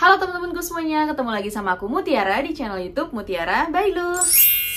Halo teman-temanku semuanya, ketemu lagi sama aku Mutiara di channel YouTube Mutiara Bailu.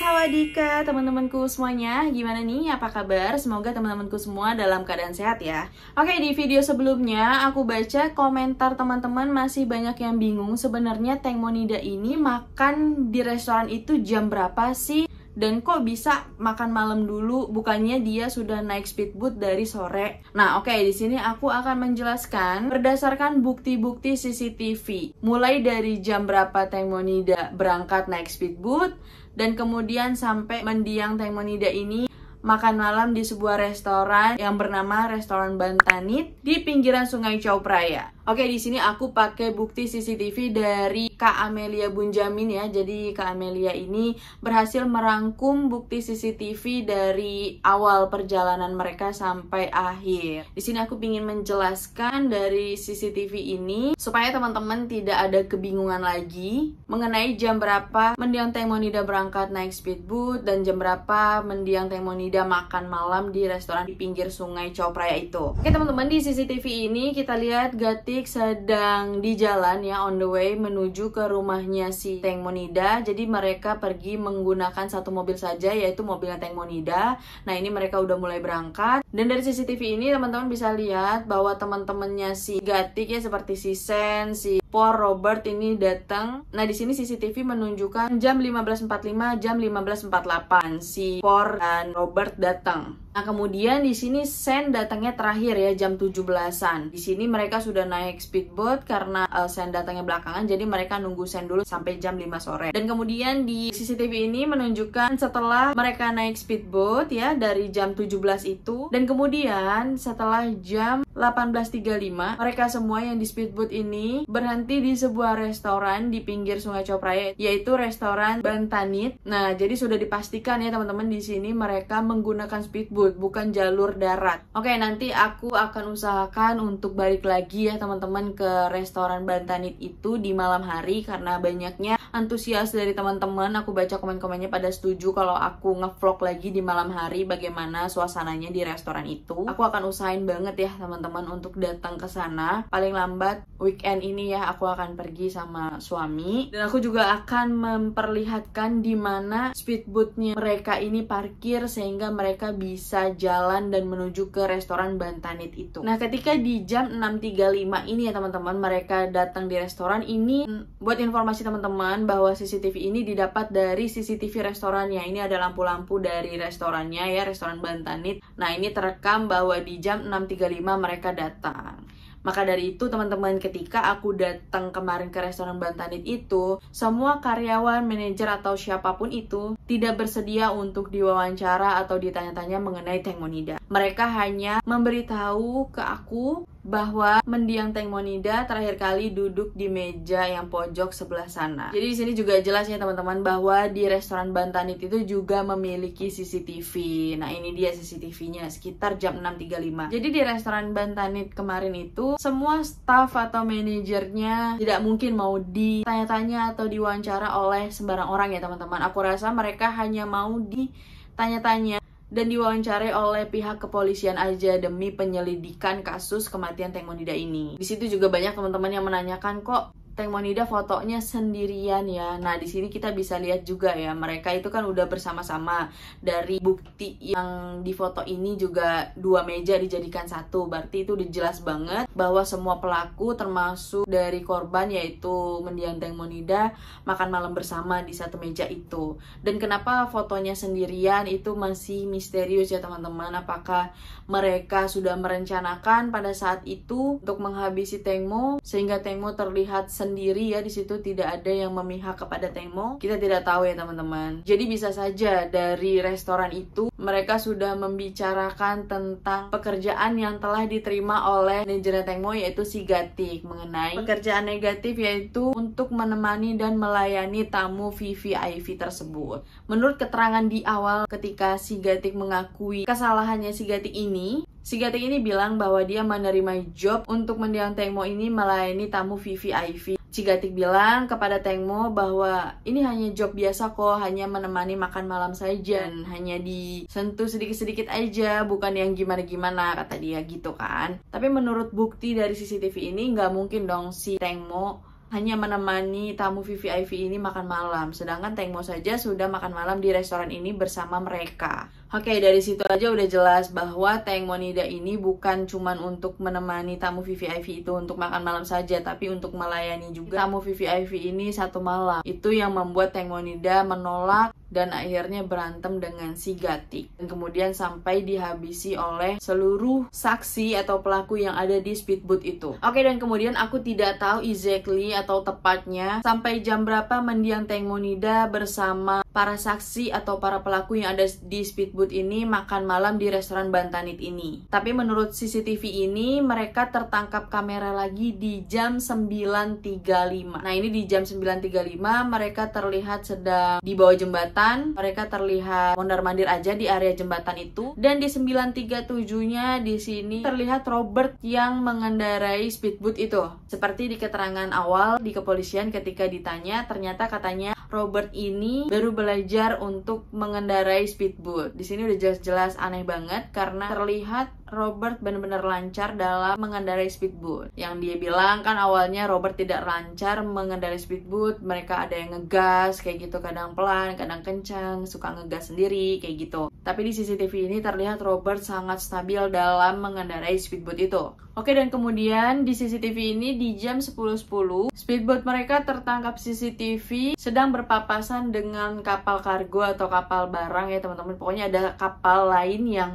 Sawadika teman-temanku semuanya, gimana nih apa kabar? Semoga teman-temanku semua dalam keadaan sehat ya Oke di video sebelumnya aku baca komentar teman-teman masih banyak yang bingung sebenarnya Tengmonida ini makan di restoran itu jam berapa sih? dan kok bisa makan malam dulu bukannya dia sudah naik speedboat dari sore. Nah, oke okay, di sini aku akan menjelaskan berdasarkan bukti-bukti CCTV. Mulai dari jam berapa Tengmonida berangkat naik speedboat dan kemudian sampai mendiang Tengmonida ini makan malam di sebuah restoran yang bernama Restoran Bantanit di pinggiran Sungai Chao Praya. Oke, di sini aku pakai bukti CCTV dari Kak Amelia Bunjamin ya. Jadi Kak Amelia ini berhasil merangkum bukti CCTV dari awal perjalanan mereka sampai akhir. Di sini aku ingin menjelaskan dari CCTV ini supaya teman-teman tidak ada kebingungan lagi mengenai jam berapa mendiang Temonida berangkat naik speedboat dan jam berapa mendiang Temonida makan malam di restoran di pinggir sungai Copraya itu. Oke teman-teman di CCTV ini kita lihat Gatik sedang di jalan ya on the way menuju ke rumahnya si Teng Monida. Jadi mereka pergi menggunakan satu mobil saja yaitu mobilnya Teng Monida. Nah ini mereka udah mulai berangkat. Dan dari CCTV ini teman-teman bisa lihat bahwa teman-temannya si Gatik ya seperti si Sen, si Paul Robert ini datang. Nah, di sini CCTV menunjukkan jam 15.45, jam 15.48 si Paul dan Robert datang. Nah, kemudian di sini Sen datangnya terakhir ya jam 17-an. Di sini mereka sudah naik speedboat karena uh, eh, Sen datangnya belakangan jadi mereka nunggu Sen dulu sampai jam 5 sore. Dan kemudian di CCTV ini menunjukkan setelah mereka naik speedboat ya dari jam 17 itu dan kemudian setelah jam 18.35 mereka semua yang di speedboat ini berhenti nanti di sebuah restoran di pinggir Sungai Copraya yaitu restoran Bantanit. Nah, jadi sudah dipastikan ya teman-teman di sini mereka menggunakan speedboat bukan jalur darat. Oke, nanti aku akan usahakan untuk balik lagi ya teman-teman ke restoran Bantanit itu di malam hari karena banyaknya antusias dari teman-teman. Aku baca komen-komennya pada setuju kalau aku ngevlog lagi di malam hari bagaimana suasananya di restoran itu. Aku akan usahain banget ya teman-teman untuk datang ke sana paling lambat weekend ini ya aku akan pergi sama suami dan aku juga akan memperlihatkan di mana speedboatnya mereka ini parkir sehingga mereka bisa jalan dan menuju ke restoran Bantanit itu. Nah, ketika di jam 6.35 ini ya teman-teman mereka datang di restoran ini mm, buat informasi teman-teman bahwa CCTV ini didapat dari CCTV restorannya. Ini ada lampu-lampu dari restorannya ya, restoran Bantanit. Nah, ini terekam bahwa di jam 6.35 mereka datang. Maka dari itu teman-teman ketika aku datang kemarin ke restoran Bantanit itu, semua karyawan, manajer atau siapapun itu tidak bersedia untuk diwawancara atau ditanya-tanya mengenai Tengmonida. Mereka hanya memberitahu ke aku bahwa mendiang Teng Monida terakhir kali duduk di meja yang pojok sebelah sana. Jadi di sini juga jelas ya teman-teman bahwa di restoran Bantanit itu juga memiliki CCTV. Nah ini dia CCTV-nya sekitar jam 6.35. Jadi di restoran Bantanit kemarin itu semua staff atau manajernya tidak mungkin mau ditanya-tanya atau diwawancara oleh sembarang orang ya teman-teman. Aku rasa mereka hanya mau ditanya-tanya dan diwawancarai oleh pihak kepolisian aja demi penyelidikan kasus kematian Tengmonida ini. Di situ juga banyak teman-teman yang menanyakan kok Teng Monida fotonya sendirian ya. Nah, di sini kita bisa lihat juga ya, mereka itu kan udah bersama-sama. Dari bukti yang di foto ini juga dua meja dijadikan satu. Berarti itu udah jelas banget bahwa semua pelaku termasuk dari korban yaitu Mendiang Teng Monida makan malam bersama di satu meja itu. Dan kenapa fotonya sendirian itu masih misterius ya teman-teman. Apakah mereka sudah merencanakan pada saat itu untuk menghabisi Tengmo sehingga Tengmo terlihat sendirian sendiri ya di situ tidak ada yang memihak kepada Tengmo. Kita tidak tahu ya teman-teman. Jadi bisa saja dari restoran itu mereka sudah membicarakan tentang pekerjaan yang telah diterima oleh manajer Tengmo yaitu si Gatik mengenai pekerjaan negatif yaitu untuk menemani dan melayani tamu VVIP tersebut. Menurut keterangan di awal ketika si Gatik mengakui kesalahannya si Gatik ini, Si Gatik ini bilang bahwa dia menerima job untuk mendiang Tengmo ini melayani tamu VVIP Cigatik bilang kepada Tengmo bahwa ini hanya job biasa kok, hanya menemani makan malam saja, dan hanya disentuh sedikit-sedikit aja, bukan yang gimana-gimana, kata dia gitu kan. Tapi menurut bukti dari CCTV ini, nggak mungkin dong si Tengmo hanya menemani tamu vviv ini makan malam, sedangkan Tengmo saja sudah makan malam di restoran ini bersama mereka. Oke, dari situ aja udah jelas bahwa Tengmo Nida ini bukan cuman untuk menemani tamu vviv itu untuk makan malam saja, tapi untuk melayani juga tamu vviv ini satu malam. Itu yang membuat Tengmo Nida menolak dan akhirnya berantem dengan si Gatik. Dan kemudian sampai dihabisi oleh seluruh saksi atau pelaku yang ada di speedboat itu. Oke, dan kemudian aku tidak tahu exactly atau tepatnya sampai jam berapa mendiang Tengmonida bersama para saksi atau para pelaku yang ada di speedboat ini makan malam di restoran Bantanit ini. Tapi menurut CCTV ini mereka tertangkap kamera lagi di jam 9.35. Nah, ini di jam 9.35 mereka terlihat sedang di bawah jembatan, mereka terlihat mondar-mandir aja di area jembatan itu dan di 9.37-nya di sini terlihat Robert yang mengendarai speedboat itu. Seperti di keterangan awal di kepolisian ketika ditanya ternyata katanya Robert ini baru belajar untuk mengendarai speedboat. Di sini udah jelas-jelas aneh banget karena terlihat Robert benar-benar lancar dalam mengendarai speedboat. Yang dia bilang kan awalnya Robert tidak lancar mengendarai speedboat, mereka ada yang ngegas kayak gitu, kadang pelan, kadang kencang, suka ngegas sendiri kayak gitu. Tapi di CCTV ini terlihat Robert sangat stabil dalam mengendarai speedboat itu. Oke dan kemudian di CCTV ini di jam 10.10 .10, speedboat mereka tertangkap CCTV sedang berpapasan dengan kapal kargo atau kapal barang ya teman-teman. Pokoknya ada kapal lain yang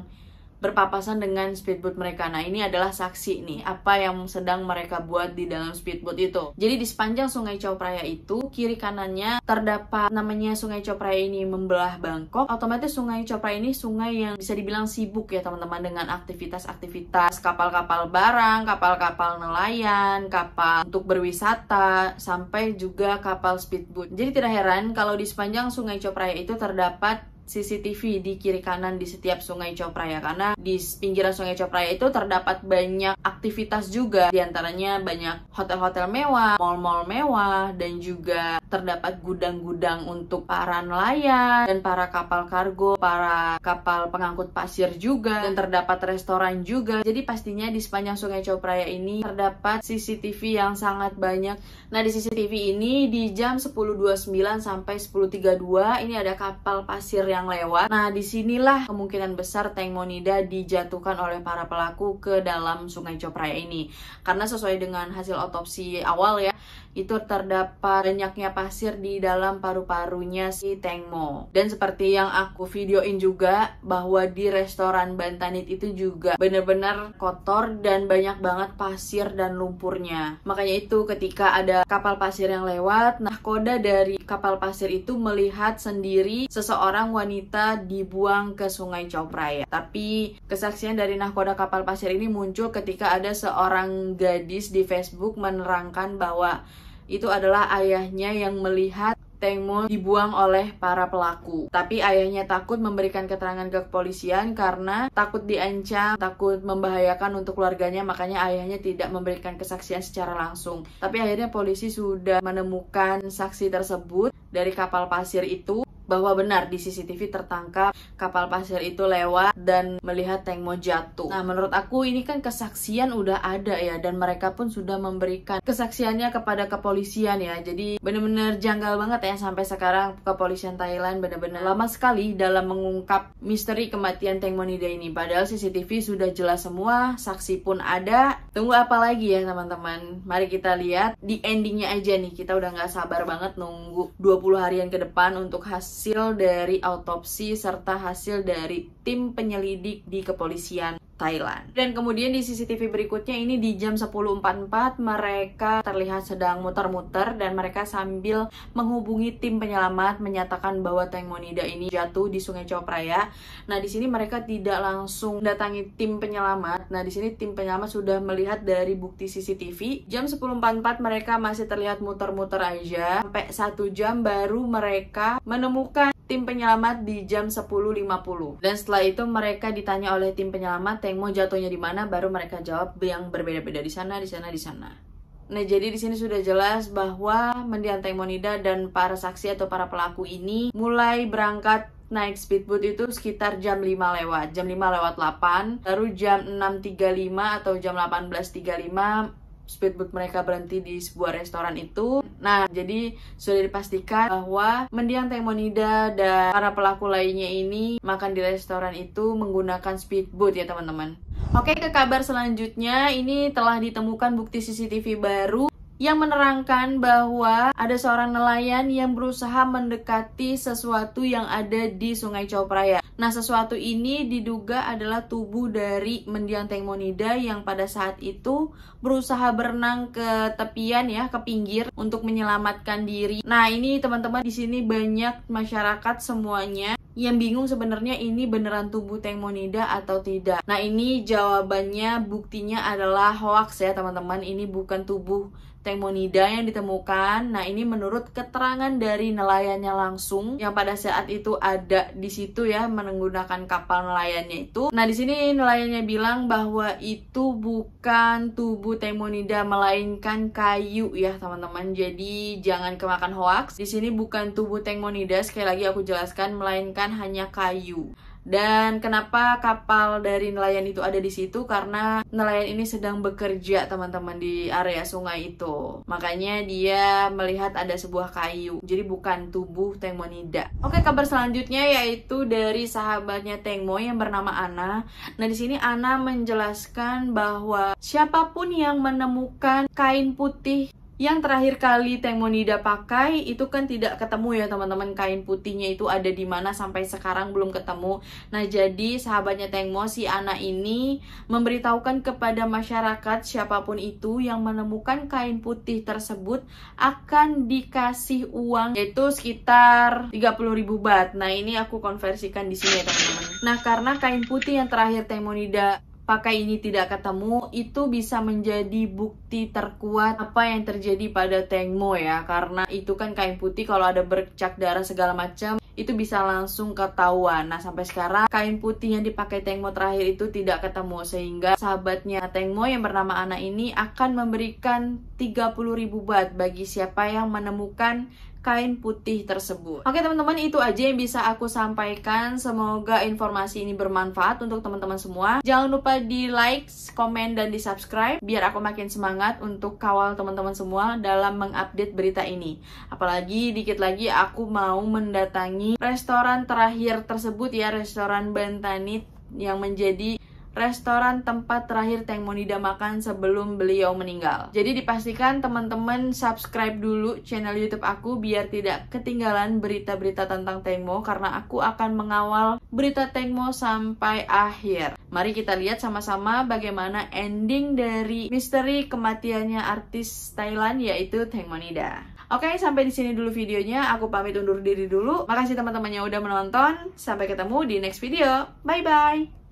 berpapasan dengan speedboat mereka. Nah, ini adalah saksi nih, apa yang sedang mereka buat di dalam speedboat itu. Jadi di sepanjang Sungai Chao itu, kiri kanannya terdapat namanya Sungai Chao ini membelah Bangkok. Otomatis Sungai Chao ini sungai yang bisa dibilang sibuk ya teman-teman dengan aktivitas-aktivitas kapal-kapal barang, kapal-kapal nelayan, kapal untuk berwisata, sampai juga kapal speedboat. Jadi tidak heran kalau di sepanjang Sungai Chao itu terdapat CCTV di kiri kanan di setiap sungai Copraya karena di pinggiran sungai Copraya itu terdapat banyak aktivitas juga diantaranya banyak hotel-hotel mewah, mall-mall mewah dan juga terdapat gudang-gudang untuk para nelayan dan para kapal kargo, para kapal pengangkut pasir juga dan terdapat restoran juga. Jadi pastinya di sepanjang sungai Copraya ini terdapat CCTV yang sangat banyak. Nah di CCTV ini di jam 10.29 sampai 10.32 ini ada kapal pasir yang yang lewat. Nah, disinilah kemungkinan besar tank Monida dijatuhkan oleh para pelaku ke dalam Sungai Copraya ini. Karena sesuai dengan hasil otopsi awal ya, itu terdapat banyaknya pasir di dalam paru-parunya si Tengmo. Dan seperti yang aku videoin juga bahwa di restoran Bantanit itu juga benar-benar kotor dan banyak banget pasir dan lumpurnya. Makanya itu ketika ada kapal pasir yang lewat, nah koda dari kapal pasir itu melihat sendiri seseorang wanita dibuang ke Sungai Copraya. Tapi kesaksian dari nahkoda kapal pasir ini muncul ketika ada seorang gadis di Facebook menerangkan bahwa itu adalah ayahnya yang melihat Tengmo dibuang oleh para pelaku. Tapi ayahnya takut memberikan keterangan ke kepolisian karena takut diancam, takut membahayakan untuk keluarganya, makanya ayahnya tidak memberikan kesaksian secara langsung. Tapi akhirnya polisi sudah menemukan saksi tersebut dari kapal pasir itu bahwa benar di CCTV tertangkap kapal pasir itu lewat dan melihat tank mau jatuh. Nah, menurut aku ini kan kesaksian udah ada ya dan mereka pun sudah memberikan kesaksiannya kepada kepolisian ya. Jadi benar-benar janggal banget ya sampai sekarang kepolisian Thailand benar-benar lama sekali dalam mengungkap misteri kematian tank monida ini. Padahal CCTV sudah jelas semua, saksi pun ada, Tunggu apa lagi ya teman-teman? Mari kita lihat di endingnya aja nih. Kita udah nggak sabar banget nunggu 20 harian ke depan untuk hasil dari autopsi serta hasil dari tim penyelidik di kepolisian. Thailand. Dan kemudian di CCTV berikutnya ini di jam 10.44 mereka terlihat sedang muter-muter dan mereka sambil menghubungi tim penyelamat menyatakan bahwa Tank Monida ini jatuh di Sungai Copraya. Nah, di sini mereka tidak langsung datangi tim penyelamat. Nah, di sini tim penyelamat sudah melihat dari bukti CCTV. Jam 10.44 mereka masih terlihat muter-muter aja. Sampai satu jam baru mereka menemukan tim penyelamat di jam 10.50. Dan setelah itu mereka ditanya oleh tim penyelamat yang mau jatuhnya di mana, baru mereka jawab yang berbeda-beda di sana, di sana, di sana. Nah, jadi di sini sudah jelas bahwa mendiang Taimonida dan para saksi atau para pelaku ini mulai berangkat naik speedboat itu sekitar jam 5 lewat, jam 5 lewat 8, baru jam 6.35 atau jam 18.35 speedboat mereka berhenti di sebuah restoran itu. Nah, jadi sudah dipastikan bahwa mendiang Temonida dan para pelaku lainnya ini makan di restoran itu menggunakan speedboat ya teman-teman. Oke, ke kabar selanjutnya ini telah ditemukan bukti CCTV baru yang menerangkan bahwa ada seorang nelayan yang berusaha mendekati sesuatu yang ada di Sungai Copraya. Nah, sesuatu ini diduga adalah tubuh dari mendiang Tengmonida yang pada saat itu berusaha berenang ke tepian ya, ke pinggir untuk menyelamatkan diri. Nah, ini teman-teman di sini banyak masyarakat semuanya yang bingung sebenarnya ini beneran tubuh Tengmonida atau tidak. Nah, ini jawabannya buktinya adalah hoax ya, teman-teman. Ini bukan tubuh Temonida yang ditemukan. Nah, ini menurut keterangan dari nelayannya langsung yang pada saat itu ada di situ ya menggunakan kapal nelayannya itu. Nah, di sini nelayannya bilang bahwa itu bukan tubuh Temonida melainkan kayu ya, teman-teman. Jadi jangan kemakan hoax. Di sini bukan tubuh Temonida, sekali lagi aku jelaskan melainkan hanya kayu. Dan kenapa kapal dari nelayan itu ada di situ? Karena nelayan ini sedang bekerja teman-teman di area sungai itu. Makanya dia melihat ada sebuah kayu. Jadi bukan tubuh Tengmonida. Oke, kabar selanjutnya yaitu dari sahabatnya Tengmo yang bernama Ana. Nah, di sini Ana menjelaskan bahwa siapapun yang menemukan kain putih yang terakhir kali Temonida pakai itu kan tidak ketemu ya teman-teman kain putihnya itu ada di mana sampai sekarang belum ketemu. Nah jadi sahabatnya Tengmo si Ana ini memberitahukan kepada masyarakat siapapun itu yang menemukan kain putih tersebut akan dikasih uang yaitu sekitar ribu bat. Nah ini aku konversikan di sini ya teman-teman. Nah karena kain putih yang terakhir Temonida pakai ini tidak ketemu itu bisa menjadi bukti terkuat apa yang terjadi pada Tengmo ya karena itu kan kain putih kalau ada bercak darah segala macam itu bisa langsung ketahuan. Nah, sampai sekarang kain putih yang dipakai Tengmo terakhir itu tidak ketemu sehingga sahabatnya Tengmo yang bernama Ana ini akan memberikan 30.000 bat bagi siapa yang menemukan kain putih tersebut. Oke teman-teman itu aja yang bisa aku sampaikan. Semoga informasi ini bermanfaat untuk teman-teman semua. Jangan lupa di like, komen, dan di subscribe biar aku makin semangat untuk kawal teman-teman semua dalam mengupdate berita ini. Apalagi dikit lagi aku mau mendatangi restoran terakhir tersebut ya, restoran Bentanit yang menjadi restoran tempat terakhir Teng Monida makan sebelum beliau meninggal. Jadi dipastikan teman-teman subscribe dulu channel YouTube aku biar tidak ketinggalan berita-berita tentang Tengmo karena aku akan mengawal berita Tengmo sampai akhir. Mari kita lihat sama-sama bagaimana ending dari misteri kematiannya artis Thailand yaitu Teng Monida. Oke, sampai di sini dulu videonya. Aku pamit undur diri dulu. Makasih teman-teman yang udah menonton. Sampai ketemu di next video. Bye-bye.